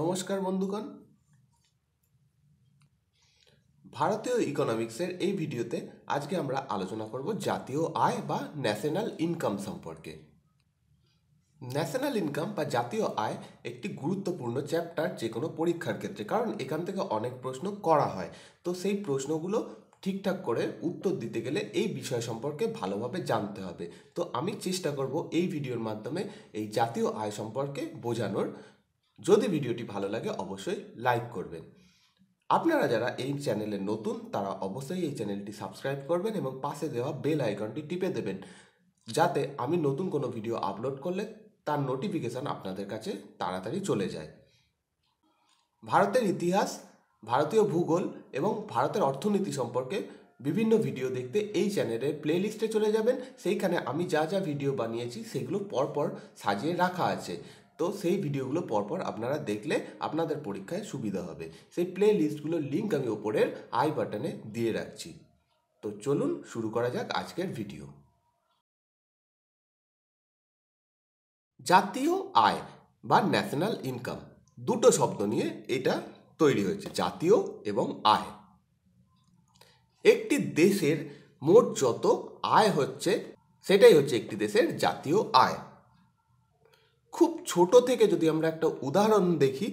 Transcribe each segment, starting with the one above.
নমস্কার বন্ধুগণ ভারতীয় ইকোনমিক্সের এই ভিডিওতে আজকে আমরা আলোচনা করব জাতীয় আয় বা ন্যাশনাল ইনকাম সম্পর্কে ন্যাশনাল ইনকাম বা জাতীয় আয় একটি গুরুত্বপূর্ণ চ্যাপ্টার যে কোনো পরীক্ষার ক্ষেত্রে কারণ এখান থেকে অনেক প্রশ্ন করা হয় তো সেই প্রশ্নগুলো ঠিকঠাক করে উত্তর দিতে গেলে এই বিষয় সম্পর্কে ভালোভাবে জানতে হবে তো আমি চেষ্টা করব এই ভিডিওর মাধ্যমে এই জাতীয় আয় সম্পর্কে বোঝানোর যদি ভিডিওটি ভালো লাগে অবশ্যই লাইক করবেন আপনারা যারা এই চ্যানেলে নতুন তারা অবশ্যই এই চ্যানেলটি সাবস্ক্রাইব করবেন এবং পাশে দেওয়া বেল আইকনটি টিপে দেবেন যাতে আমি নতুন কোনো ভিডিও আপলোড করলে তার নোটিফিকেশান আপনাদের কাছে তাড়াতাড়ি চলে যায় ভারতের ইতিহাস ভারতীয় ভূগোল এবং ভারতের অর্থনীতি সম্পর্কে বিভিন্ন ভিডিও দেখতে এই চ্যানেলের প্লেলিস্টে চলে যাবেন সেইখানে আমি যা যা ভিডিও বানিয়েছি সেগুলো পরপর সাজিয়ে রাখা আছে তো সেই ভিডিওগুলো পরপর আপনারা দেখলে আপনাদের পরীক্ষায় সুবিধা হবে সেই প্লে লিস্টগুলোর লিঙ্ক আমি ওপরের আই বাটনে দিয়ে রাখছি তো চলুন শুরু করা যাক আজকের ভিডিও জাতীয় আয় বা ন্যাশনাল ইনকাম দুটো শব্দ নিয়ে এটা তৈরি হয়েছে জাতীয় এবং আয় একটি দেশের মোট যত আয় হচ্ছে সেটাই হচ্ছে একটি দেশের জাতীয় আয় খুব ছোট থেকে যদি আমরা একটা উদাহরণ দেখি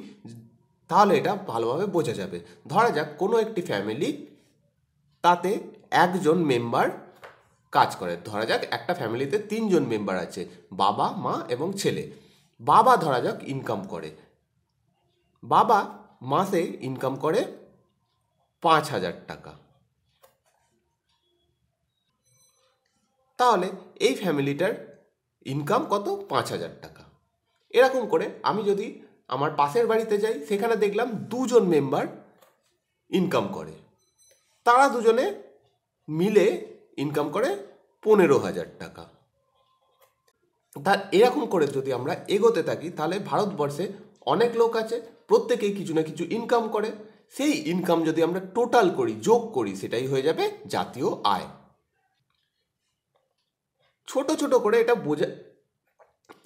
তাহলে এটা ভালোভাবে বোঝা যাবে ধরা যাক কোনো একটি ফ্যামিলি তাতে একজন মেম্বার কাজ করে ধরা যাক একটা ফ্যামিলিতে তিনজন মেম্বার আছে বাবা মা এবং ছেলে বাবা ধরা যাক ইনকাম করে বাবা মাসে ইনকাম করে পাঁচ হাজার টাকা তাহলে এই ফ্যামিলিটার ইনকাম কত পাঁচ হাজার টাকা এরকম করে আমি যদি আমার পাশের বাড়িতে যাই সেখানে দেখলাম দুজন মেম্বার ইনকাম করে তারা দুজনে মিলে ইনকাম করে পনেরো হাজার টাকা তা এরকম করে যদি আমরা এগোতে থাকি তাহলে ভারতবর্ষে অনেক লোক আছে প্রত্যেকেই কিছু না কিছু ইনকাম করে সেই ইনকাম যদি আমরা টোটাল করি যোগ করি সেটাই হয়ে যাবে জাতীয় আয় ছোট ছোট করে এটা বোঝা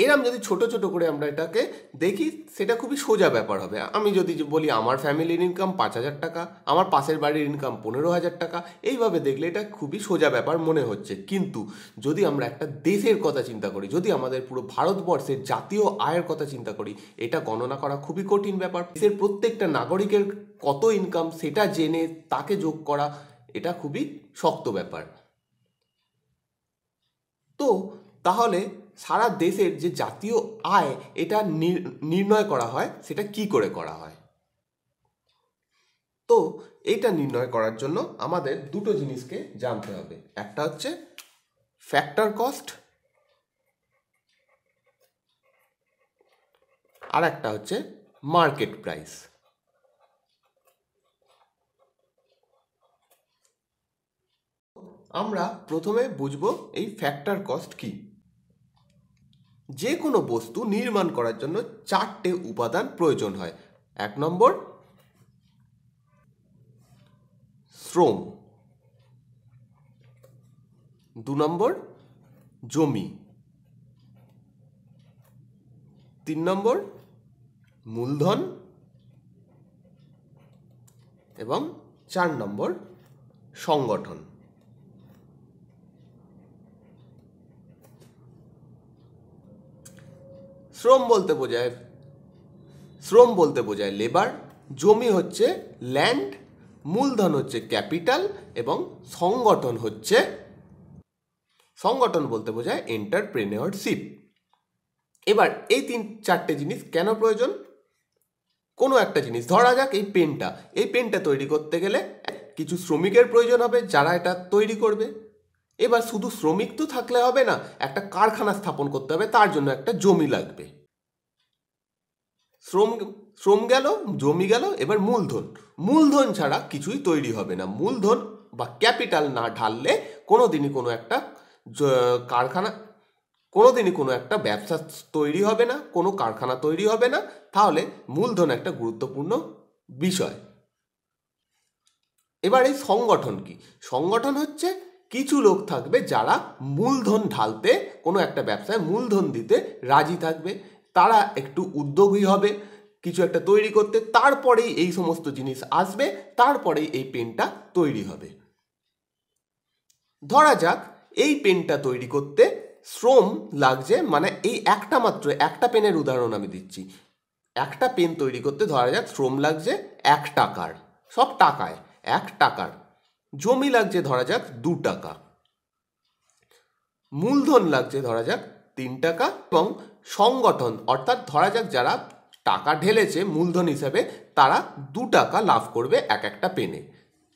এরম যদি ছোট ছোট করে আমরা এটাকে দেখি সেটা খুবই সোজা ব্যাপার হবে আমি যদি বলি আমার ফ্যামিলির ইনকাম পাঁচ হাজার টাকা আমার পাশের বাড়ির ইনকাম পনেরো হাজার টাকা এইভাবে দেখলে এটা খুবই সোজা ব্যাপার মনে হচ্ছে কিন্তু যদি আমরা একটা দেশের কথা চিন্তা করি যদি আমাদের পুরো ভারতবর্ষের জাতীয় আয়ের কথা চিন্তা করি এটা গণনা করা খুবই কঠিন ব্যাপার দেশের প্রত্যেকটা নাগরিকের কত ইনকাম সেটা জেনে তাকে যোগ করা এটা খুবই শক্ত ব্যাপার তো তাহলে সারা দেশের যে জাতীয় আয় এটা নির্ণয় করা হয় সেটা কি করে করা হয় তো এটা নির্ণয় করার জন্য আমাদের দুটো জিনিসকে জানতে হবে একটা হচ্ছে ফ্যাক্টর কস্ট আর একটা হচ্ছে মার্কেট প্রাইস আমরা প্রথমে বুঝবো এই ফ্যাক্টর কস্ট কী যে কোনো বস্তু নির্মাণ করার জন্য চারটে উপাদান প্রয়োজন হয় এক নম্বর শ্রম দু নম্বর জমি তিন নম্বর মূলধন এবং চার নম্বর সংগঠন শ্রম বলতে বোঝায় শ্রম বলতে বোঝায় লেবার জমি হচ্ছে ল্যান্ড মূলধন হচ্ছে ক্যাপিটাল এবং সংগঠন হচ্ছে সংগঠন বলতে বোঝায় এন্টারপ্রেনিয়রশিপ এবার এই তিন চারটে জিনিস কেন প্রয়োজন কোনো একটা জিনিস ধরা যাক এই পেনটা এই পেনটা তৈরি করতে গেলে কিছু শ্রমিকের প্রয়োজন হবে যারা এটা তৈরি করবে এবার শুধু শ্রমিক তো থাকলে হবে না একটা কারখানা স্থাপন করতে হবে তার জন্য একটা জমি লাগবে শ্রম শ্রম গেল জমি গেল এবার মূলধন মূলধন ছাড়া কিছুই তৈরি হবে না মূলধন বা ক্যাপিটাল না ঢাললে কোনো দিনই কোনো একটা কারখানা কোনো দিনই কোনো একটা ব্যবসা তৈরি হবে না কোনো কারখানা তৈরি হবে না তাহলে মূলধন একটা গুরুত্বপূর্ণ বিষয় এবার এই সংগঠন কি সংগঠন হচ্ছে কিছু লোক থাকবে যারা মূলধন ঢালতে কোনো একটা ব্যবসায় মূলধন দিতে রাজি থাকবে তারা একটু উদ্যোগী হবে কিছু একটা তৈরি করতে তারপরেই এই সমস্ত জিনিস আসবে তারপরেই এই পেনটা তৈরি হবে ধরা যাক এই পেনটা তৈরি করতে শ্রম লাগছে মানে এই একটা মাত্র একটা পেনের উদাহরণ আমি দিচ্ছি একটা পেন তৈরি করতে ধরা যাক শ্রম লাগছে এক টাকার সব টাকায় এক টাকার জমি লাগছে ধরা যাক দু টাকা মূলধন লাগছে ধরা যাক তিন টাকা এবং সংগঠন অর্থাৎ ধরা যাক যারা টাকা ঢেলেছে মূলধন হিসাবে তারা দু টাকা লাভ করবে এক একটা পেনে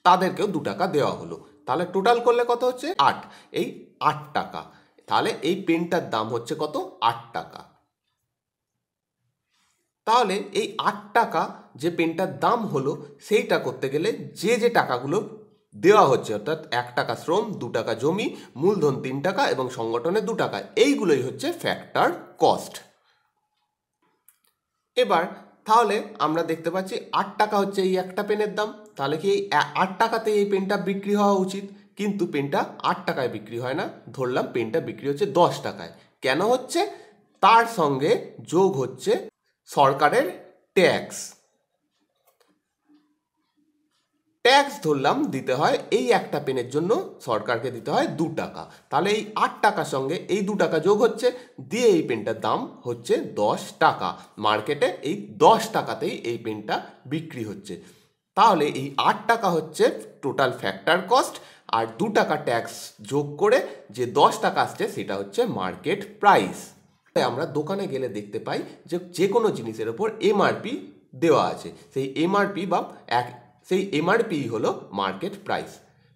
তাদেরকেও দু টাকা দেওয়া হলো তাহলে টোটাল করলে কত হচ্ছে আট এই আট টাকা তাহলে এই পেনটার দাম হচ্ছে কত আট টাকা তাহলে এই আট টাকা যে পেনটার দাম হলো সেইটা করতে গেলে যে যে টাকাগুলো দেওয়া হচ্ছে অর্থাৎ এক টাকা শ্রম দু টাকা জমি মূলধন তিন টাকা এবং সংগঠনে দু টাকা এইগুলোই হচ্ছে ফ্যাক্টর কস্ট এবার তাহলে আমরা দেখতে পাচ্ছি আট টাকা হচ্ছে এই একটা পেনের দাম তাহলে কি এই আট টাকাতে এই পেনটা বিক্রি হওয়া উচিত কিন্তু পেনটা আট টাকায় বিক্রি হয় না ধরলাম পেনটা বিক্রি হচ্ছে দশ টাকায় কেন হচ্ছে তার সঙ্গে যোগ হচ্ছে সরকারের ট্যাক্স ট্যাক্স ধরলাম দিতে হয় এই একটা পেনের জন্য সরকারকে দিতে হয় দু টাকা তাহলে এই আট টাকার সঙ্গে এই দু টাকা যোগ হচ্ছে দিয়ে এই পেনটার দাম হচ্ছে দশ টাকা মার্কেটে এই দশ টাকাতেই এই পেনটা বিক্রি হচ্ছে তাহলে এই আট টাকা হচ্ছে টোটাল ফ্যাক্টর কস্ট আর দু টাকা ট্যাক্স যোগ করে যে দশ টাকা আসছে সেটা হচ্ছে মার্কেট প্রাইস আমরা দোকানে গেলে দেখতে পাই যে যে কোনো জিনিসের ওপর এমআরপি দেওয়া আছে সেই এমআরপি বা এক সেই এমআরপি হলো মার্কেট প্রাইস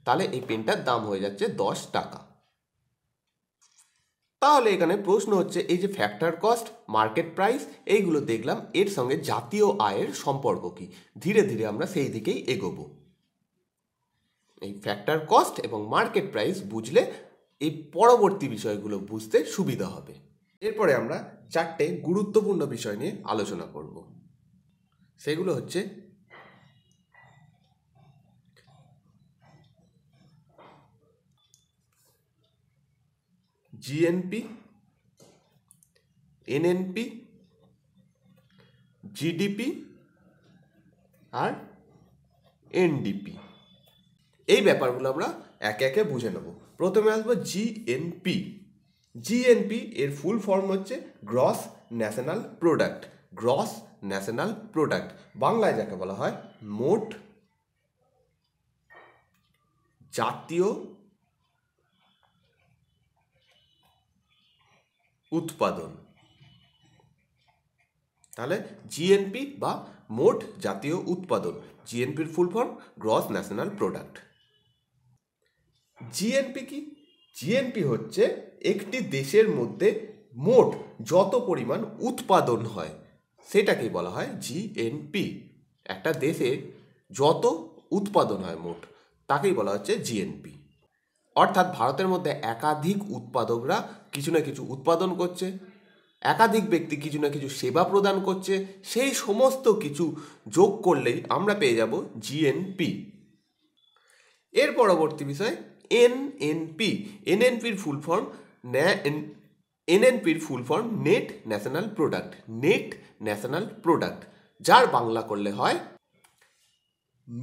তাহলে এই পেনটার দাম হয়ে যাচ্ছে দশ টাকা তাহলে এখানে প্রশ্ন হচ্ছে এই যে ফ্যাক্টর কস্ট মার্কেট প্রাইস এইগুলো দেখলাম এর সঙ্গে জাতীয় আয়ের সম্পর্ক কি ধীরে ধীরে আমরা সেই দিকেই এগোব এই ফ্যাক্টর কস্ট এবং মার্কেট প্রাইস বুঝলে এই পরবর্তী বিষয়গুলো বুঝতে সুবিধা হবে এরপরে আমরা চারটে গুরুত্বপূর্ণ বিষয় নিয়ে আলোচনা করব সেগুলো হচ্ছে জিএনপি এনএনপি জিডিপি আর এনডিপি এই ব্যাপারগুলো আমরা একে একে বুঝে নেব প্রথমে আসবো জিএনপি জিএনপি এর ফুল ফর্ম হচ্ছে gross national product gross national product বাংলায় যাকে বলা হয় মোট জাতীয় উৎপাদন তাহলে জিএনপি বা মোট জাতীয় উৎপাদন জিএনপির full form gross national product GNP কি জিএনপি হচ্ছে একটি দেশের মধ্যে মোট যত পরিমাণ উৎপাদন হয় সেটাকেই বলা হয় জিএনপি একটা দেশে যত উৎপাদন হয় মোট তাকেই বলা হচ্ছে জিএনপি অর্থাৎ ভারতের মধ্যে একাধিক উৎপাদকরা কিছু না কিছু উৎপাদন করছে একাধিক ব্যক্তি কিছু না কিছু সেবা প্রদান করছে সেই সমস্ত কিছু যোগ করলেই আমরা পেয়ে যাব জিএনপি এর পরবর্তী বিষয় এনএনপি এনএনপির ফুল ফর্ম এনএনপির full form net national product net national product যার বাংলা করলে হয়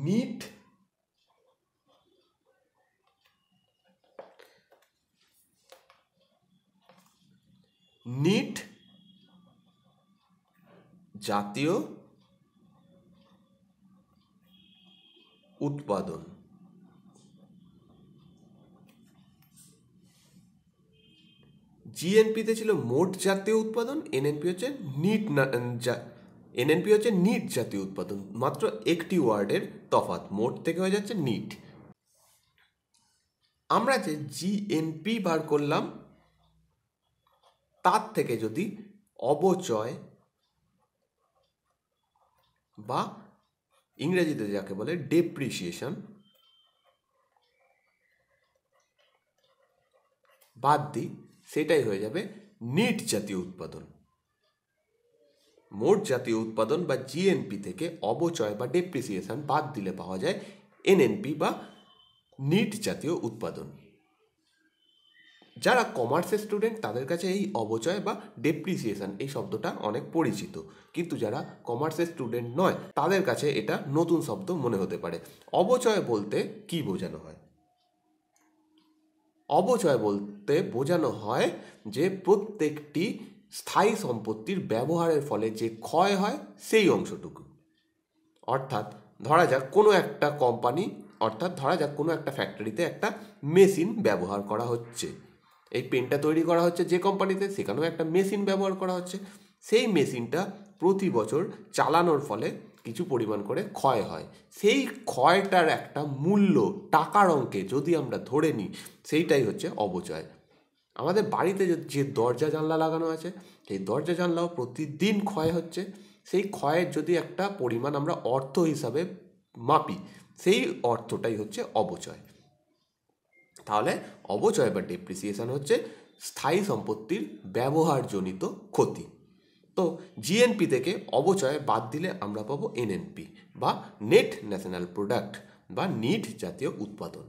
নিট নিট জাতীয় উৎপাদন জিএনপিতে ছিল মোট জাতীয় উৎপাদন এনএনপি হচ্ছে নিট এনএনপি হচ্ছে নিট জাতীয় উৎপাদন মাত্র একটি ওয়ার্ডের তফাত মোট থেকে হয়ে যাচ্ছে নিট আমরা যে জিএনপি বার করলাম তার থেকে যদি অবচয় বা ইংরেজিতে যাকে বলে ডেপ্রিসিয়েশন বাদ দিই সেটাই হয়ে যাবে নিট জাতীয় উৎপাদন মোট জাতীয় উৎপাদন বা জিএনপি থেকে অবচয় বা ডেপ্রিসিয়েশন বাদ দিলে পাওয়া যায় এনএনপি বা নিট জাতীয় উৎপাদন যারা কমার্সের স্টুডেন্ট তাদের কাছে এই অবচয় বা ডেপ্রিসিয়েশন এই শব্দটা অনেক পরিচিত কিন্তু যারা কমার্সের স্টুডেন্ট নয় তাদের কাছে এটা নতুন শব্দ মনে হতে পারে অবচয় বলতে কি বোঝানো হয় অবচয় বলতে বোঝানো হয় যে প্রত্যেকটি স্থায়ী সম্পত্তির ব্যবহারের ফলে যে ক্ষয় হয় সেই অংশটুকু অর্থাৎ ধরা যাক কোনো একটা কোম্পানি অর্থাৎ ধরা যাক কোনো একটা ফ্যাক্টরিতে একটা মেশিন ব্যবহার করা হচ্ছে এই পেনটা তৈরি করা হচ্ছে যে কোম্পানিতে সেখানেও একটা মেশিন ব্যবহার করা হচ্ছে সেই মেশিনটা প্রতি বছর চালানোর ফলে কিছু পরিমাণ করে ক্ষয় হয় সেই ক্ষয়টার একটা মূল্য টাকার অঙ্কে যদি আমরা ধরে নিই সেইটাই হচ্ছে অবচয় আমাদের বাড়িতে যে দরজা জানলা লাগানো আছে সেই দরজা জানলাও প্রতিদিন ক্ষয় হচ্ছে সেই ক্ষয়ের যদি একটা পরিমাণ আমরা অর্থ হিসাবে মাপি সেই অর্থটাই হচ্ছে অবচয় তাহলে অবচয় বা ডেপ্রিসিয়েশন হচ্ছে স্থায়ী সম্পত্তির ব্যবহারজনিত ক্ষতি তো জিএনপি থেকে অবচয় বাদ দিলে আমরা পাবো এনএনপি বা নেট ন্যাশনাল প্রোডাক্ট বা নিট জাতীয় উৎপাদন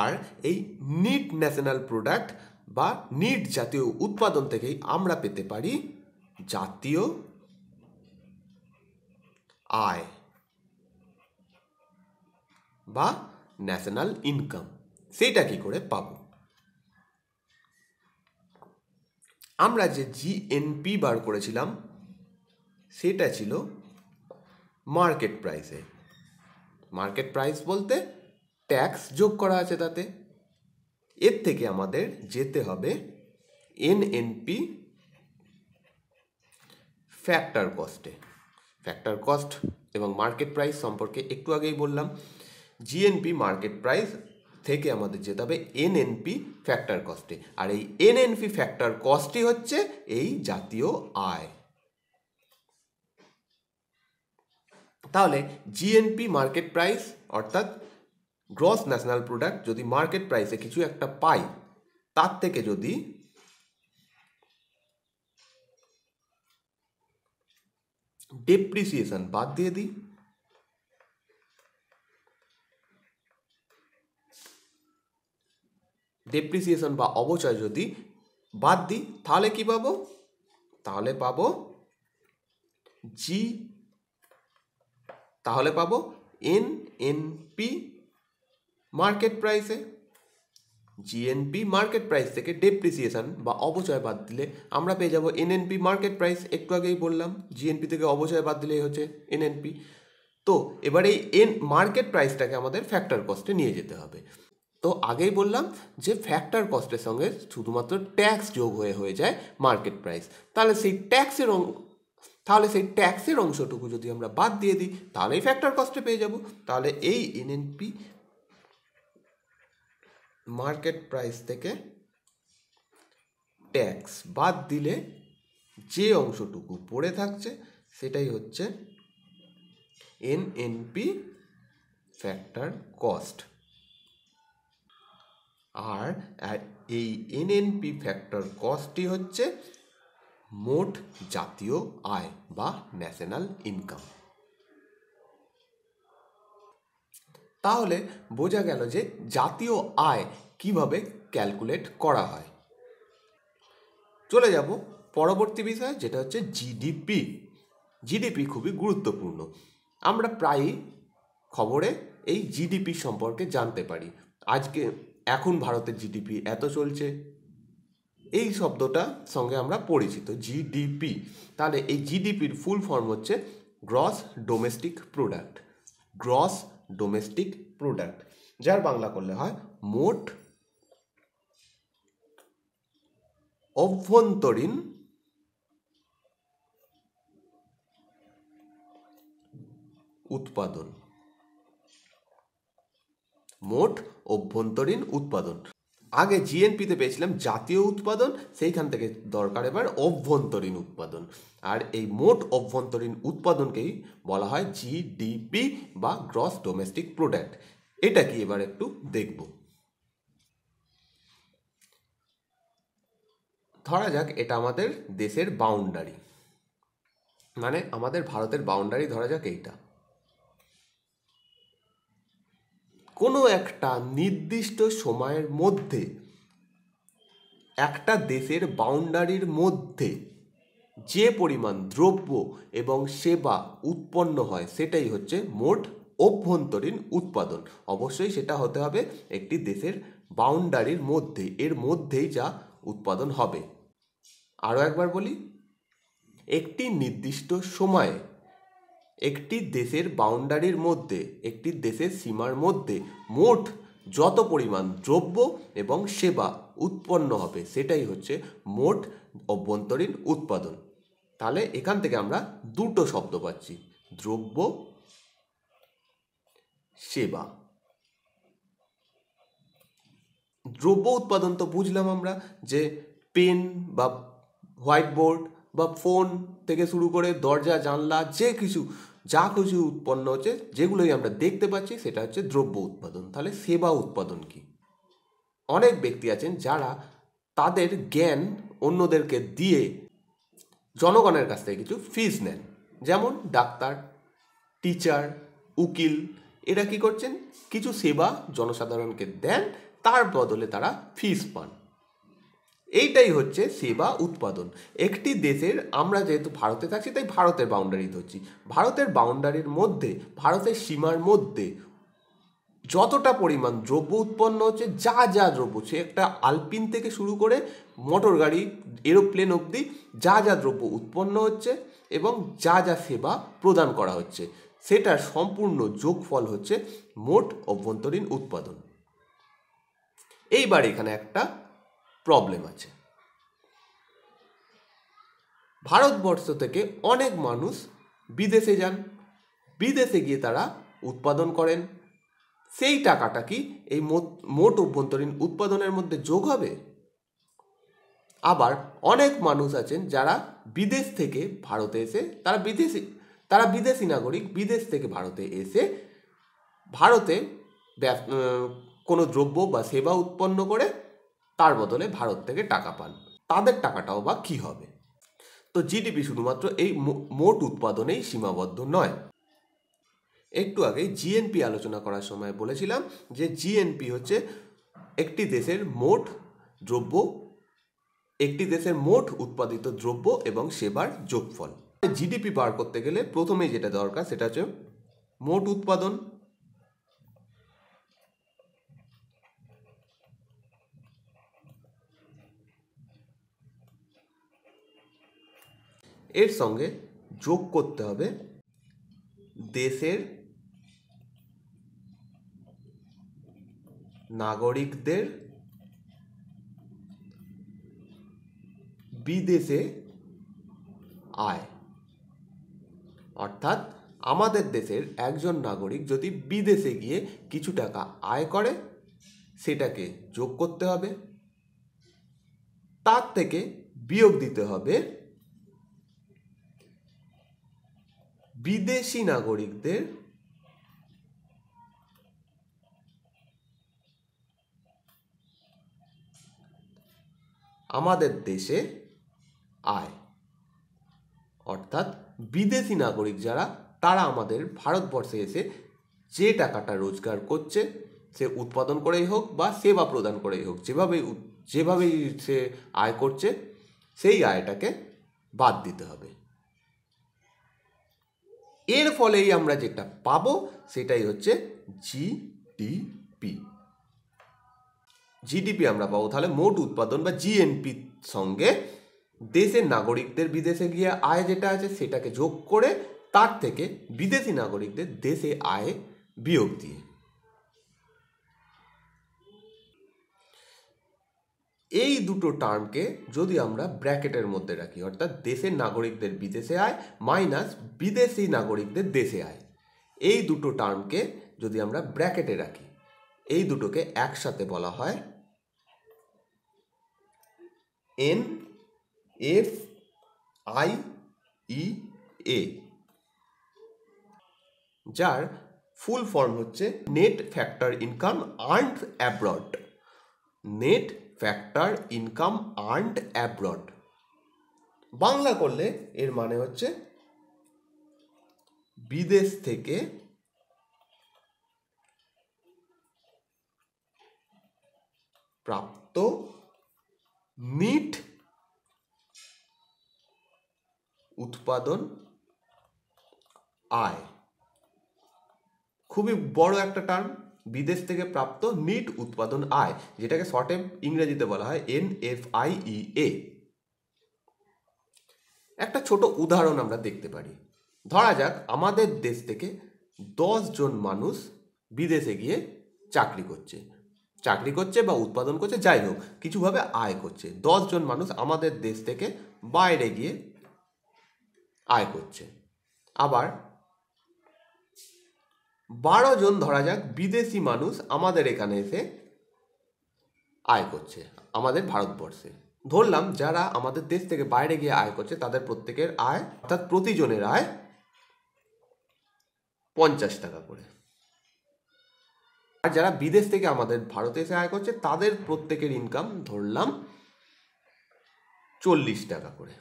আর এই নিট ন্যাশনাল প্রোডাক্ট বা নিট জাতীয় উৎপাদন থেকেই আমরা পেতে পারি জাতীয় আয় বা ন্যাশনাল ইনকাম সেটা কি করে পাব আমরা যে জিএনপি বার করেছিলাম সেটা ছিল মার্কেট প্রাইসে মার্কেট প্রাইস বলতে ট্যাক্স যোগ করা আছে তাতে এর থেকে আমাদের যেতে হবে এনএনপি ফ্যাক্টর কস্টে ফ্যাক্টর কস্ট এবং মার্কেট প্রাইস সম্পর্কে একটু আগেই বললাম जीएनपी मार्केट प्राइस থেকে আমাদের যেটাবে এনএনপি ফ্যাক্টর কস্ট আর এই এনএনপি ফ্যাক্টর কস্টই হচ্ছে এই জাতীয় আয় তাহলে জিএনপি মার্কেট প্রাইস অর্থাৎ গ্রস ন্যাশনাল প্রোডাক্ট যদি মার্কেট প্রাইসে কিছু একটা পাই তার থেকে যদি ডেপ্রিসিয়েশন বাদ দিয়ে দি ডেপ্রিসিয়েশন বা অবচয় যদি বাদ দিই তাহলে কি পাবো তাহলে পাবো জি তাহলে পাবো এন এনপি মার্কেট প্রাইসে জিএনপি মার্কেট প্রাইস থেকে ডেপ্রিসিয়েশন বা অবচয় বাদ দিলে আমরা পেয়ে যাব এনএনপি মার্কেট প্রাইস একটু আগেই বললাম জিএনপি থেকে অবচয় বাদ দিলেই হচ্ছে এনএনপি তো এবার এই এন মার্কেট প্রাইসটাকে আমাদের ফ্যাক্টর কস্টে নিয়ে যেতে হবে তো আগেই বললাম যে ফ্যাক্টর কস্টের সঙ্গে শুধুমাত্র ট্যাক্স যোগ হয়ে হয়ে যায় মার্কেট প্রাইস তাহলে সেই ট্যাক্সের তাহলে সেই ট্যাক্সের অংশটুকু যদি আমরা বাদ দিয়ে দিই তাহলেই ফ্যাক্টর কস্টে পেয়ে যাব তাহলে এই এনএনপি মার্কেট প্রাইস থেকে ট্যাক্স বাদ দিলে যে অংশটুকু পড়ে থাকছে সেটাই হচ্ছে এনএনপি ফ্যাক্টর কস্ট আর এই এনএনপি ফ্যাক্টর কস্টটি হচ্ছে মোট জাতীয় আয় বা ন্যাশনাল ইনকাম তাহলে বোঝা গেল যে জাতীয় আয় কিভাবে ক্যালকুলেট করা হয় চলে যাব পরবর্তী বিষয় যেটা হচ্ছে জিডিপি জিডিপি খুবই গুরুত্বপূর্ণ আমরা প্রায়ই খবরে এই জিডিপি সম্পর্কে জানতে পারি আজকে এখন ভারতের জিডিপি এত চলছে এই শব্দটা সঙ্গে আমরা পরিচিত জিডিপি তাহলে এই জিডিপির ফুল ফর্ম হচ্ছে gross domestic product gross domestic product যার বাংলা করলে হয় মোট অভ্যন্তরীণ উৎপাদন মোট অভ্যন্তরীণ উৎপাদন আগে জিএনপিতে পেয়েছিলাম জাতীয় উৎপাদন সেইখান থেকে দরকার এবার অভ্যন্তরীণ উৎপাদন আর এই মোট অভ্যন্তরীণ উৎপাদনকেই বলা হয় জিডিপি বা গ্রস ডোমেস্টিক প্রোডাক্ট এটা কি এবার একটু দেখব ধরা যাক এটা আমাদের দেশের বাউন্ডারি মানে আমাদের ভারতের বাউন্ডারি ধরা যাক এইটা কোনো একটা নির্দিষ্ট সময়ের মধ্যে একটা দেশের বাউন্ডারির মধ্যে যে পরিমাণ দ্রব্য এবং সেবা উৎপন্ন হয় সেটাই হচ্ছে মোট অভ্যন্তরীণ উৎপাদন অবশ্যই সেটা হতে হবে একটি দেশের বাউন্ডারির মধ্যে এর মধ্যেই যা উৎপাদন হবে আরও একবার বলি একটি নির্দিষ্ট সময়ে একটি দেশের বাউন্ডারির মধ্যে একটি দেশের সীমার মধ্যে মোট যত পরিমাণ দ্রব্য এবং সেবা উৎপন্ন হবে সেটাই হচ্ছে মোট অভ্যন্তরীণ উৎপাদন তাহলে এখান থেকে আমরা দুটো শব্দ পাচ্ছি দ্রব্য সেবা দ্রব্য উৎপাদন তো বুঝলাম আমরা যে পেন বা হোয়াইট বোর্ড বা ফোন থেকে শুরু করে দরজা জানলা যে কিছু যা কিছু উৎপন্ন হচ্ছে যেগুলোই আমরা দেখতে পাচ্ছি সেটা হচ্ছে দ্রব্য উৎপাদন তাহলে সেবা উৎপাদন কি অনেক ব্যক্তি আছেন যারা তাদের জ্ঞান অন্যদেরকে দিয়ে জনগণের কাছ থেকে কিছু ফিজ নেন যেমন ডাক্তার টিচার উকিল এরা কি করছেন কিছু সেবা জনসাধারণকে দেন তার বদলে তারা ফিস পান এইটাই হচ্ছে সেবা উৎপাদন একটি দেশের আমরা যেহেতু ভারতে থাকছি তাই ভারতের বাউন্ডারি ধরছি ভারতের বাউন্ডারির মধ্যে ভারতের সীমার মধ্যে যতটা পরিমাণ দ্রব্য উৎপন্ন হচ্ছে যা যা দ্রব্য সে একটা আলপিন থেকে শুরু করে মোটর গাড়ি এরোপ্লেন অবধি যা যা দ্রব্য উৎপন্ন হচ্ছে এবং যা যা সেবা প্রদান করা হচ্ছে সেটার সম্পূর্ণ যোগফল হচ্ছে মোট অভ্যন্তরীণ উৎপাদন এইবার এখানে একটা প্রবলেম আছে ভারতবর্ষ থেকে অনেক মানুষ বিদেশে যান বিদেশে গিয়ে তারা উৎপাদন করেন সেই টাকাটা কি এই মোট অভ্যন্তরীণ উৎপাদনের মধ্যে যোগ হবে আবার অনেক মানুষ আছেন যারা বিদেশ থেকে ভারতে এসে তারা বিদেশি তারা বিদেশি নাগরিক বিদেশ থেকে ভারতে এসে ভারতে কোনো দ্রব্য বা সেবা উৎপন্ন করে তার বদলে ভারত থেকে টাকা পান তাদের টাকাটাও বা কী হবে তো জিডিপি শুধুমাত্র এই মোট উৎপাদনেই সীমাবদ্ধ নয় একটু আগে জিএনপি আলোচনা করার সময় বলেছিলাম যে জিএনপি হচ্ছে একটি দেশের মোট দ্রব্য একটি দেশের মোট উৎপাদিত দ্রব্য এবং সেবার যোগফল জিডিপি বার করতে গেলে প্রথমেই যেটা দরকার সেটা হচ্ছে মোট উৎপাদন এর সঙ্গে যোগ করতে হবে দেশের নাগরিকদের বিদেশে আয় অর্থাৎ আমাদের দেশের একজন নাগরিক যদি বিদেশে গিয়ে কিছু টাকা আয় করে সেটাকে যোগ করতে হবে তার থেকে বিয়োগ দিতে হবে বিদেশি নাগরিকদের আমাদের দেশে আয় অর্থাৎ বিদেশি নাগরিক যারা তারা আমাদের ভারতবর্ষে এসে যে টাকাটা রোজগার করছে সে উৎপাদন করেই হোক বা সেবা প্রদান করেই হোক যেভাবে যেভাবেই সে আয় করছে সেই আয়টাকে বাদ দিতে হবে এর ফলেই আমরা যেটা পাবো সেটাই হচ্ছে জিডিপি জিডিপি আমরা পাবো তাহলে মোট উৎপাদন বা জিএনপির সঙ্গে দেশের নাগরিকদের বিদেশে গিয়ে আয় যেটা আছে সেটাকে যোগ করে তার থেকে বিদেশি নাগরিকদের দেশে আয় বিয়োগ দিয়ে এই দুটো টার্মকে যদি আমরা ব্র্যাকেটের মধ্যে রাখি অর্থাৎ দেশের নাগরিকদের বিদেশে আয় মাইনাস বিদেশি নাগরিকদের দেশে আয় এই দুটো টার্মকে যদি আমরা ব্র্যাকেটে রাখি এই দুটোকে একসাথে বলা হয় N F I E A যার ফুল ফর্ম হচ্ছে net factor income earned abroad net factor income earned abroad Bangla করলে এর মানে হচ্ছে বিদেশ থেকে প্রাপ্ত নিট উৎপাদন আয় খুবই বড় একটা টার্ম বিদেশ থেকে প্রাপ্ত নিট উৎপাদন আয় যেটাকে শর্টে ইংরেজিতে বলা হয় N F I E A একটা ছোট উদাহরণ আমরা দেখতে পারি ধরা যাক আমাদের দেশ থেকে দশ জন মানুষ বিদেশে গিয়ে চাকরি করছে চাকরি করছে বা উৎপাদন করছে যাই হোক কিছুভাবে আয় করছে জন মানুষ আমাদের দেশ থেকে বাইরে গিয়ে আয় করছে আবার বারো জন ধরা যাক বিদেশি মানুষ আমাদের এখানে এসে আয় করছে আমাদের ভারতবর্ষে ধরলাম যারা আমাদের দেশ থেকে বাইরে গিয়ে আয় করছে তাদের প্রত্যেকের আয় অর্থাৎ প্রতিজনের আয় পঞ্চাশ টাকা করে আর যারা বিদেশ থেকে আমাদের ভারতে এসে আয় করছে তাদের প্রত্যেকের ইনকাম ধরলাম চল্লিশ টাকা করে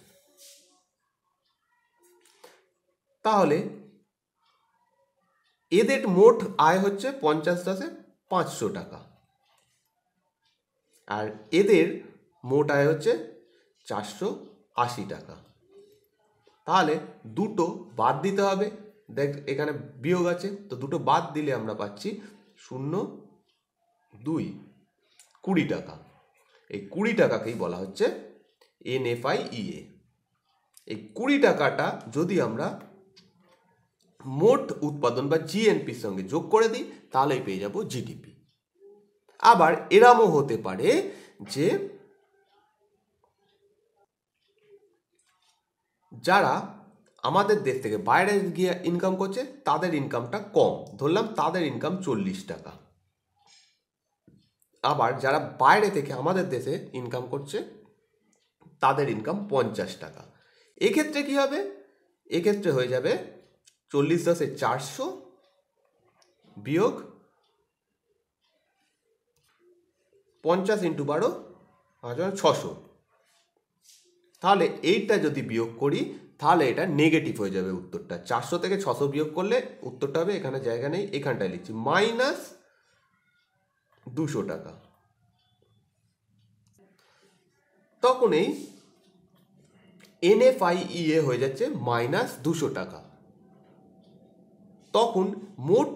তাহলে এদের মোট আয় হচ্ছে পঞ্চাশ দাসে পাঁচশো টাকা আর এদের মোট আয় হচ্ছে চারশো আশি টাকা তাহলে দুটো বাদ দিতে হবে দেখ এখানে বিয়োগ আছে তো দুটো বাদ দিলে আমরা পাচ্ছি শূন্য দুই কুড়ি টাকা এই কুড়ি টাকাকেই বলা হচ্ছে এনএফআইইএ এই কুড়ি টাকাটা যদি আমরা মোট উৎপাদন বা জিএনপির সঙ্গে যোগ করে দিই তাহলেই পেয়ে যাব জিডিপি আবার এরামও হতে পারে যে যারা আমাদের দেশ থেকে বাইরে গিয়ে ইনকাম করছে তাদের ইনকামটা কম ধরলাম তাদের ইনকাম চল্লিশ টাকা আবার যারা বাইরে থেকে আমাদের দেশে ইনকাম করছে তাদের ইনকাম পঞ্চাশ টাকা এক্ষেত্রে কি হবে এক্ষেত্রে হয়ে যাবে চল্লিশ দশে চারশো বিয়োগ পঞ্চাশ ইন্টু বারো ছশো তাহলে এইটা যদি বিয়োগ করি তাহলে এটা নেগেটিভ হয়ে যাবে উত্তরটা চারশো থেকে ছশো বিয়োগ করলে উত্তরটা হবে এখানে জায়গা নেই এখানটায় লিখছি মাইনাস দুশো টাকা তখন এই এনএফআইএ e হয়ে যাচ্ছে মাইনাস দুশো টাকা তখন মোট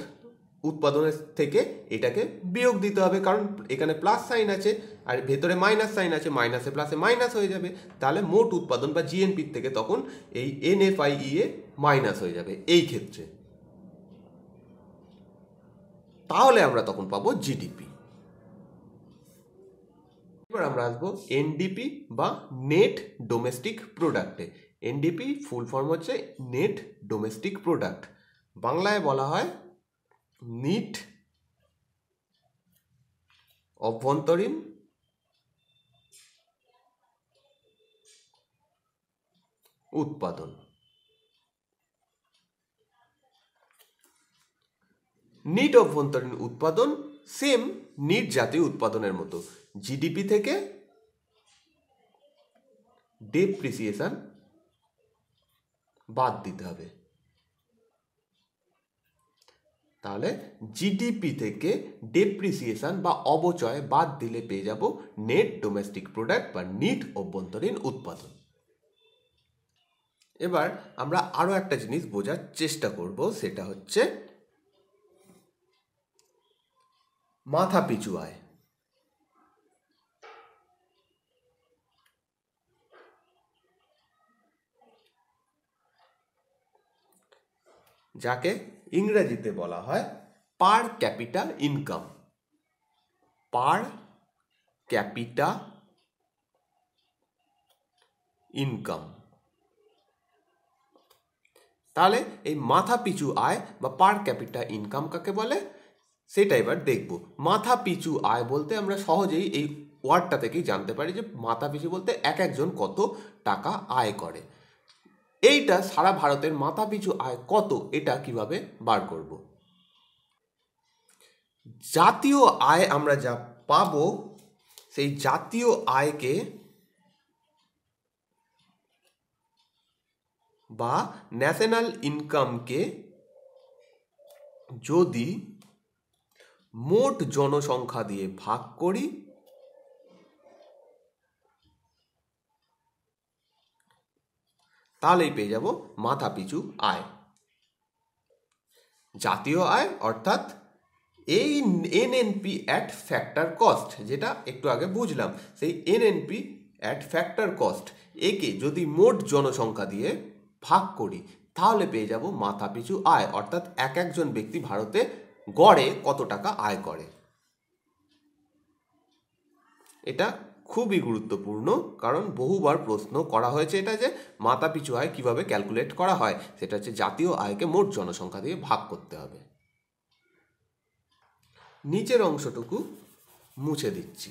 উৎপাদনের থেকে এটাকে বিয়োগ দিতে হবে কারণ এখানে প্লাস সাইন আছে আর ভেতরে মাইনাস সাইন আছে মাইনাসে প্লাসে মাইনাস হয়ে যাবে তাহলে মোট উৎপাদন বা জিএনপির থেকে তখন এই এনএফআইই e এ মাইনাস হয়ে যাবে এই ক্ষেত্রে তাহলে আমরা তখন পাবো জিডিপি এবার আমরা আসবো এনডিপি বা নেট ডোমেস্টিক প্রোডাক্টে এনডিপি ফুল ফর্ম হচ্ছে নেট ডোমেস্টিক প্রোডাক্ট বাংলায় বলা হয় নিট অভ্যন্তরীণ উৎপাদন নিট অভ্যন্তরীণ উৎপাদন সেম নিট জাতীয় উৎপাদনের মতো জিডিপি থেকে ডেপ্রিসিয়েশন বাদ দিতে হবে তাহলে জিডিপি থেকে ডেপ্রিসিয়েশন বা অবচয় বাদ দিলে পেয়ে যাব নেট ডোমেস্টিক প্রোডাক্ট বা নিট অভ্যন্তরীণ উৎপাদন এবার আমরা আরও একটা জিনিস বোঝার চেষ্টা করব সেটা হচ্ছে মাথা পিছু আয় যাকে ইংরেজিতে বলা হয় per capita income per capita income তাহলে এই মাথা পিছু আয় বা পার ক্যাপিটা ইনকাম কাকে বলে সেটা এবার দেখব মাথা পিছু আয় বলতে আমরা সহজেই এই ওয়ার্ডটা থেকেই জানতে পারি যে মাথা পিছু বলতে এক একজন কত টাকা আয় করে এইটা সারা ভারতের মাথাপিছু আয় কত এটা কিভাবে বার করব জাতীয় আয় আমরা যা পাব সেই জাতীয় আয়কে বা ন্যাশনাল ইনকামকে যদি মোট জনসংখ্যা দিয়ে ভাগ করি তাহলেই পেয়ে যাব মাথা পিছু আয় জাতীয় আয় অর্থাৎ এই এনএনপি অ্যাট ফ্যাক্টর কস্ট যেটা একটু আগে বুঝলাম সেই এনএনপি অ্যাট ফ্যাক্টর কস্ট একে যদি মোট জনসংখ্যা দিয়ে ভাগ করি তাহলে পেয়ে যাব পিছু আয় অর্থাৎ এক একজন ব্যক্তি ভারতে গড়ে কত টাকা আয় করে এটা খুবই গুরুত্বপূর্ণ কারণ বহুবার প্রশ্ন করা হয়েছে এটা যে মাতা পিছু আয় কীভাবে ক্যালকুলেট করা হয় সেটা হচ্ছে জাতীয় আয়কে মোট জনসংখ্যা দিয়ে ভাগ করতে হবে নিচের অংশটুকু মুছে দিচ্ছি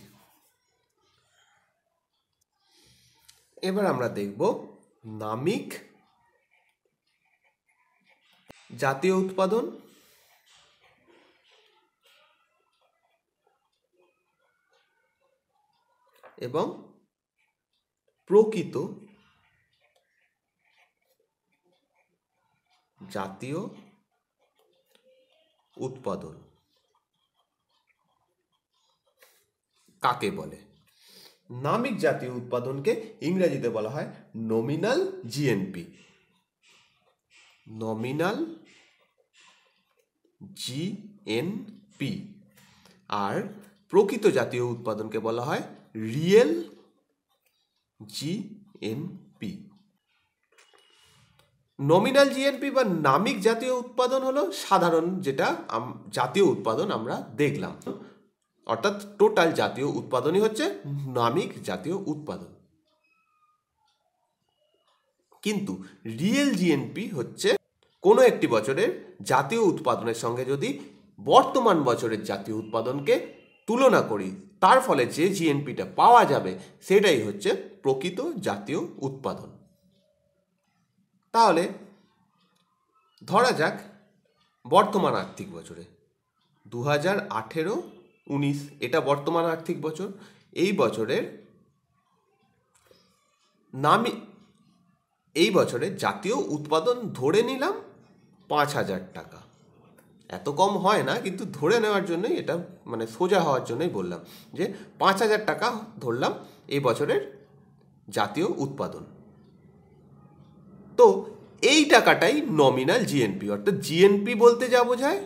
এবার আমরা দেখব নামিক জাতীয় উৎপাদন এবং প্রকৃত জাতীয় উৎপাদন কাকে বলে নামিক জাতীয় উৎপাদনকে ইংরেজিতে বলা হয় নমিনাল জিএনপি নমিনাল জিএনপি আর প্রকৃত জাতীয় উৎপাদনকে বলা হয় রিয়েল জিএনপি নমিনাল জিএনপি বা নামিক জাতীয় উৎপাদন হলো সাধারণ যেটা জাতীয় উৎপাদন আমরা দেখলাম অর্থাৎ টোটাল জাতীয় উৎপাদনই হচ্ছে নামিক জাতীয় উৎপাদন কিন্তু রিয়েল জিএনপি হচ্ছে কোনো একটি বছরের জাতীয় উৎপাদনের সঙ্গে যদি বর্তমান বছরের জাতীয় উৎপাদনকে তুলনা করি তার ফলে যে জিএনপিটা পাওয়া যাবে সেটাই হচ্ছে প্রকৃত জাতীয় উৎপাদন তাহলে ধরা যাক বর্তমান আর্থিক বছরে দু হাজার আঠেরো উনিশ এটা বর্তমান আর্থিক বছর এই বছরের নামি এই বছরে জাতীয় উৎপাদন ধরে নিলাম পাঁচ হাজার টাকা এত কম হয় না কিন্তু ধরে নেওয়ার জন্যই এটা মানে সোজা হওয়ার জন্যই বললাম যে পাঁচ হাজার টাকা ধরলাম এই বছরের জাতীয় উৎপাদন তো এই টাকাটাই নমিনাল জিএনপি অর্থাৎ জিএনপি বলতে যা বোঝায়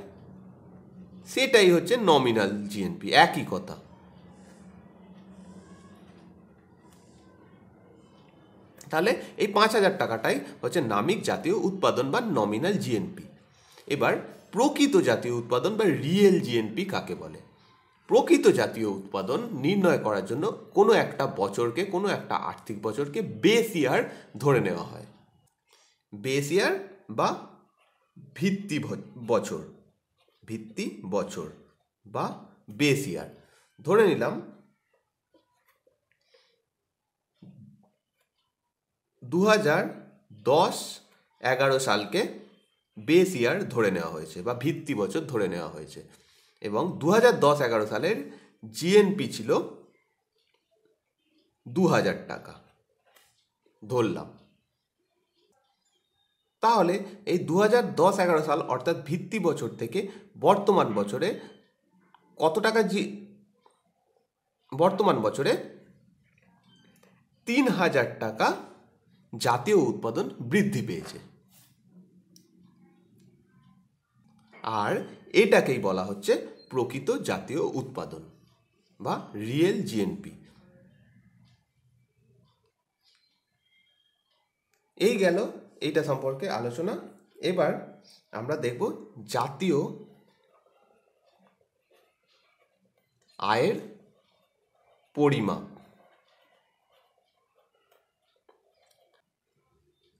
সেটাই হচ্ছে নমিনাল জিএনপি একই কথা তাহলে এই পাঁচ হাজার টাকাটাই হচ্ছে নামিক জাতীয় উৎপাদন বা নমিনাল জিএনপি এবার প্রকৃত জাতীয় উৎপাদন বা রিয়েল জিএনপি কাকে বলে প্রকৃত জাতীয় উৎপাদন নির্ণয় করার জন্য কোনো একটা বছরকে কোনো একটা আর্থিক বছরকে বেস ইয়ার ধরে নেওয়া হয় বেস ইয়ার বা ভিত্তি বছর ভিত্তি বছর বা বেস ইয়ার ধরে নিলাম দু হাজার দশ এগারো সালকে বেস ইয়ার ধরে নেওয়া হয়েছে বা ভিত্তি বছর ধরে নেওয়া হয়েছে এবং দু হাজার দশ এগারো সালের জিএনপি ছিল দু হাজার টাকা ধরলাম তাহলে এই দু হাজার দশ এগারো সাল অর্থাৎ ভিত্তি বছর থেকে বর্তমান বছরে কত টাকা জি বর্তমান বছরে তিন হাজার টাকা জাতীয় উৎপাদন বৃদ্ধি পেয়েছে আর এটাকেই বলা হচ্ছে প্রকৃত জাতীয় উৎপাদন বা রিয়েল জিএনপি এই গেল এইটা সম্পর্কে আলোচনা এবার আমরা দেখব জাতীয় আয়ের পরিমাপ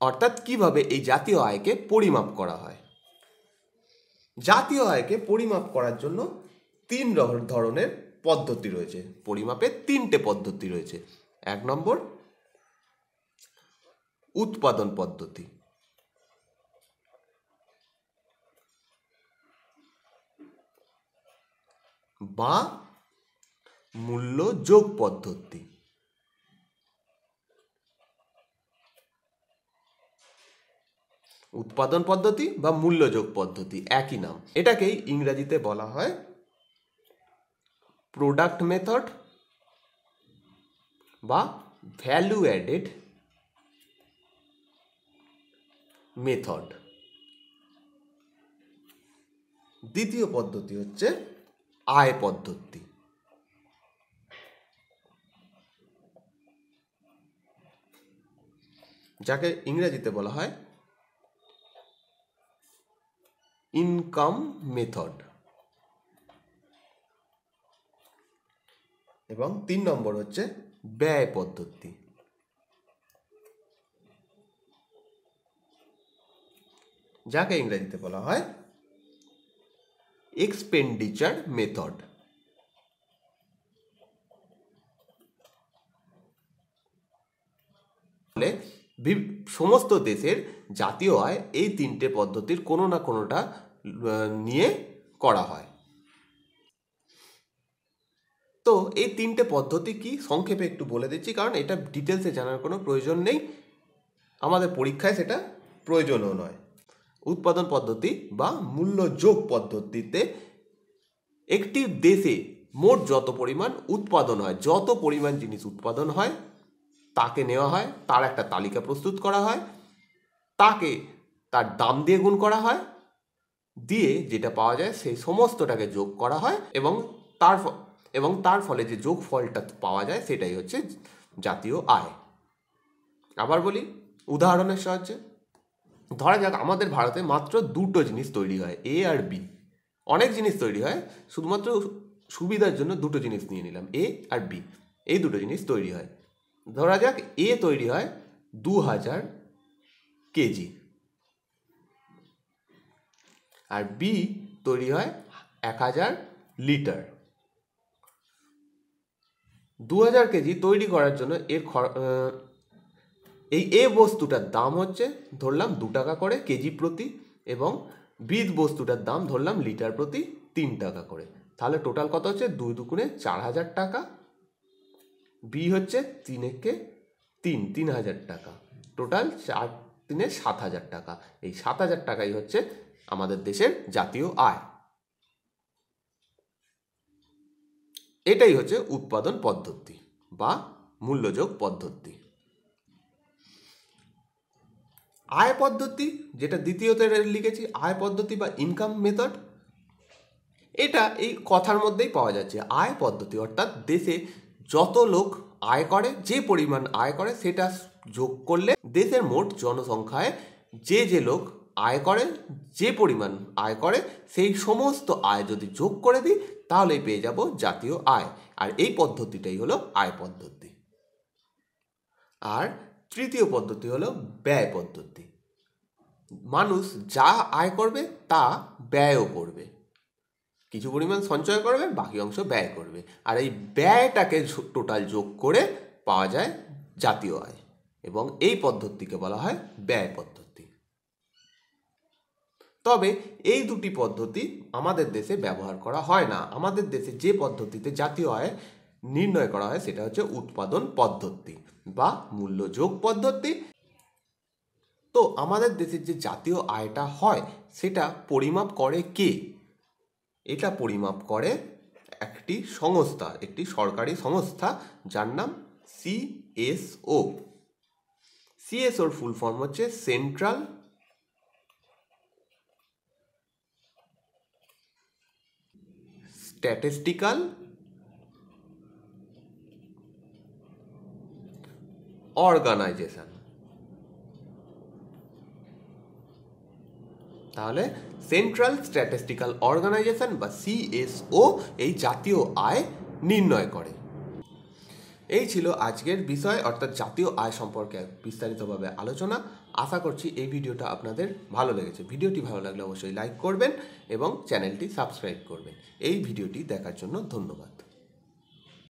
অর্থাৎ কিভাবে এই জাতীয় আয়কে পরিমাপ করা হয় জাতীয় আয়কে পরিমাপ করার জন্য তিন ধরনের পদ্ধতি রয়েছে পরিমাপের তিনটে পদ্ধতি রয়েছে এক নম্বর উৎপাদন পদ্ধতি বা মূল্য যোগ পদ্ধতি উৎপাদন পদ্ধতি বা মূল্যযোগ পদ্ধতি একই নাম এটাকেই ইংরাজিতে বলা হয় প্রোডাক্ট মেথড বা ভ্যালু অ্যাডেড মেথড দ্বিতীয় পদ্ধতি হচ্ছে আয় পদ্ধতি যাকে ইংরেজিতে বলা হয় ইনকাম মেথড এবং তিন নম্বর হচ্ছে ব্যয় পদ্ধতি যাকে ইংরেজিতে বলা হয় এক্সপেন্ডিচার মেথড মানে সমস্ত দেশের জাতীয় আয় এই তিনটে পদ্ধতির কোনো না কোনোটা নিয়ে করা হয় তো এই তিনটে পদ্ধতি কি সংক্ষেপে একটু বলে দিচ্ছি কারণ এটা ডিটেলসে জানার কোনো প্রয়োজন নেই আমাদের পরীক্ষায় সেটা প্রয়োজনও নয় উৎপাদন পদ্ধতি বা মূল্য যোগ পদ্ধতিতে একটি দেশে মোট যত পরিমাণ উৎপাদন হয় যত পরিমাণ জিনিস উৎপাদন হয় তাকে নেওয়া হয় তার একটা তালিকা প্রস্তুত করা হয় তাকে তার দাম দিয়ে গুণ করা হয় দিয়ে যেটা পাওয়া যায় সেই সমস্তটাকে যোগ করা হয় এবং তার এবং তার ফলে যে যোগ ফলটা পাওয়া যায় সেটাই হচ্ছে জাতীয় আয় আবার বলি উদাহরণের সাহায্যে ধরা যাক আমাদের ভারতে মাত্র দুটো জিনিস তৈরি হয় এ আর বি অনেক জিনিস তৈরি হয় শুধুমাত্র সুবিধার জন্য দুটো জিনিস নিয়ে নিলাম এ আর বি এই দুটো জিনিস তৈরি হয় ধরা যাক এ তৈরি হয় দু হাজার কেজি আর বি তৈরি হয় এক হাজার লিটার দু হাজার কেজি তৈরি করার জন্য এর এই এ বস্তুটার দাম হচ্ছে ধরলাম দু টাকা করে কেজি প্রতি এবং বিদ বস্তুটার দাম ধরলাম লিটার প্রতি তিন টাকা করে তাহলে টোটাল কত হচ্ছে দুই দুকুনে চার হাজার টাকা বি হচ্ছে তিনেকে তিন তিন হাজার টাকা টোটাল চার দিনে সাত হাজার টাকা এই সাত হাজার টাকাই হচ্ছে আমাদের দেশের জাতীয় আয় এটাই হচ্ছে উৎপাদন পদ্ধতি বা মূল্যযোগ পদ্ধতি আয় পদ্ধতি যেটা দ্বিতীয়তে লিখেছি আয় পদ্ধতি বা ইনকাম মেথড এটা এই কথার মধ্যেই পাওয়া যাচ্ছে আয় পদ্ধতি অর্থাৎ দেশে যত লোক আয় করে যে পরিমাণ আয় করে সেটা যোগ করলে দেশের মোট জনসংখ্যায় যে যে লোক আয় করে যে পরিমাণ আয় করে সেই সমস্ত আয় যদি যোগ করে দিই তাহলেই পেয়ে যাব জাতীয় আয় আর এই পদ্ধতিটাই হলো আয় পদ্ধতি আর তৃতীয় পদ্ধতি হলো ব্যয় পদ্ধতি মানুষ যা আয় করবে তা ব্যয়ও করবে কিছু পরিমাণ সঞ্চয় করবে বাকি অংশ ব্যয় করবে আর এই ব্যয়টাকে টোটাল যোগ করে পাওয়া যায় জাতীয় আয় এবং এই পদ্ধতিকে বলা হয় ব্যয় পদ্ধতি তবে এই দুটি পদ্ধতি আমাদের দেশে ব্যবহার করা হয় না আমাদের দেশে যে পদ্ধতিতে জাতীয় আয় নির্ণয় করা হয় সেটা হচ্ছে উৎপাদন পদ্ধতি বা মূল্যযোগ পদ্ধতি তো আমাদের দেশের যে জাতীয় আয়টা হয় সেটা পরিমাপ করে কে এটা পরিমাপ করে একটি সংস্থা একটি সরকারি সংস্থা যার নাম সিএসও সিএসওর ফুল ফর্ম হচ্ছে সেন্ট্রাল স্ট্যাটিস্টিক্যাল অর্গানাইজেশন তাহলে সেন্ট্রাল স্ট্যাটিস্টিক্যাল অর্গানাইজেশন বা সিএসও এই জাতীয় আয় নির্ণয় করে এই ছিল আজকের বিষয় অর্থাৎ জাতীয় আয় সম্পর্কে বিস্তারিতভাবে আলোচনা আশা করছি এই ভিডিওটা আপনাদের ভালো লেগেছে ভিডিওটি ভালো লাগলে অবশ্যই লাইক করবেন এবং চ্যানেলটি সাবস্ক্রাইব করবেন এই ভিডিওটি দেখার জন্য ধন্যবাদ